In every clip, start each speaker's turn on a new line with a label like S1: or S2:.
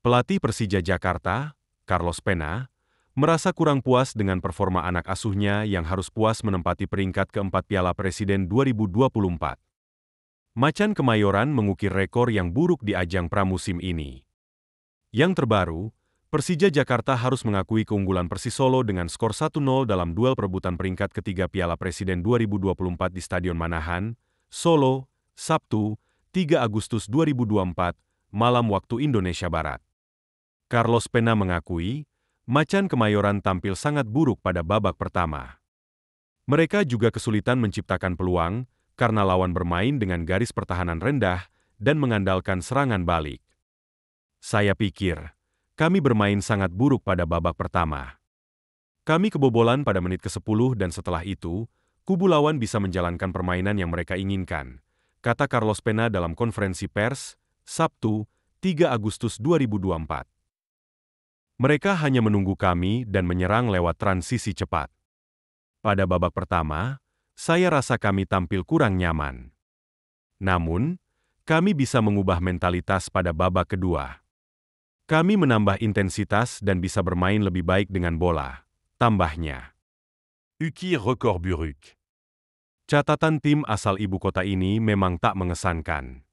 S1: Pelatih Persija Jakarta, Carlos Pena, merasa kurang puas dengan performa anak asuhnya yang harus puas menempati peringkat keempat Piala Presiden 2024. Macan Kemayoran mengukir rekor yang buruk di ajang pramusim ini. Yang terbaru, Persija Jakarta harus mengakui keunggulan Persis Solo dengan skor 1-0 dalam duel perebutan peringkat ketiga Piala Presiden 2024 di Stadion Manahan, Solo, Sabtu, 3 Agustus 2024, malam waktu Indonesia Barat. Carlos Pena mengakui, Macan Kemayoran tampil sangat buruk pada babak pertama. Mereka juga kesulitan menciptakan peluang, karena lawan bermain dengan garis pertahanan rendah dan mengandalkan serangan balik. Saya pikir, kami bermain sangat buruk pada babak pertama. Kami kebobolan pada menit ke-10 dan setelah itu, kubu lawan bisa menjalankan permainan yang mereka inginkan, kata Carlos Pena dalam konferensi pers, Sabtu, 3 Agustus 2024. Mereka hanya menunggu kami dan menyerang lewat transisi cepat. Pada babak pertama, saya rasa kami tampil kurang nyaman. Namun, kami bisa mengubah mentalitas pada babak kedua. Kami menambah intensitas dan bisa bermain lebih baik dengan bola, tambahnya. Uki rekor buruk. Catatan tim asal ibu kota ini memang tak mengesankan.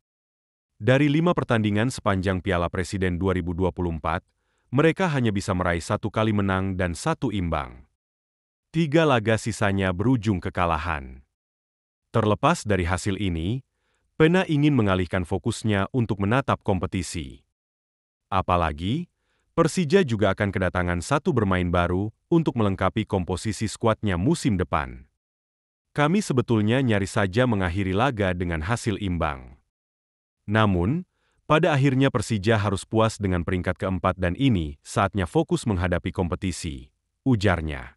S1: Dari lima pertandingan sepanjang Piala Presiden 2024, mereka hanya bisa meraih satu kali menang dan satu imbang. Tiga laga sisanya berujung kekalahan. Terlepas dari hasil ini, Pena ingin mengalihkan fokusnya untuk menatap kompetisi. Apalagi, Persija juga akan kedatangan satu bermain baru untuk melengkapi komposisi skuadnya musim depan. Kami sebetulnya nyaris saja mengakhiri laga dengan hasil imbang. Namun, pada akhirnya Persija harus puas dengan peringkat keempat dan ini saatnya fokus menghadapi kompetisi, ujarnya.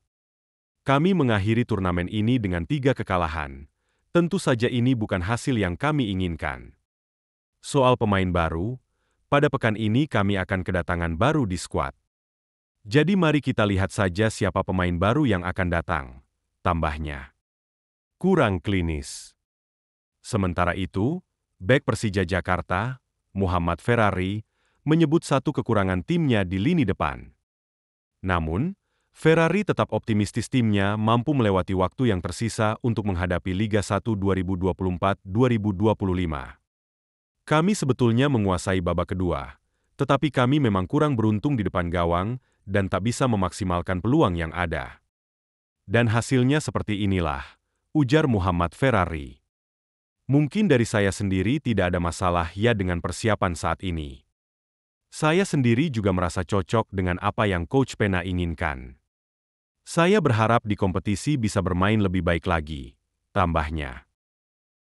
S1: Kami mengakhiri turnamen ini dengan tiga kekalahan. Tentu saja ini bukan hasil yang kami inginkan. Soal pemain baru, pada pekan ini kami akan kedatangan baru di skuad. Jadi mari kita lihat saja siapa pemain baru yang akan datang, tambahnya. Kurang klinis. Sementara itu, bek Persija Jakarta, Muhammad Ferrari, menyebut satu kekurangan timnya di lini depan. Namun, Ferrari tetap optimistis timnya mampu melewati waktu yang tersisa untuk menghadapi Liga 1 2024-2025. Kami sebetulnya menguasai babak kedua, tetapi kami memang kurang beruntung di depan gawang dan tak bisa memaksimalkan peluang yang ada. Dan hasilnya seperti inilah, ujar Muhammad Ferrari. Mungkin dari saya sendiri tidak ada masalah ya dengan persiapan saat ini. Saya sendiri juga merasa cocok dengan apa yang Coach Pena inginkan. Saya berharap di kompetisi bisa bermain lebih baik lagi, tambahnya.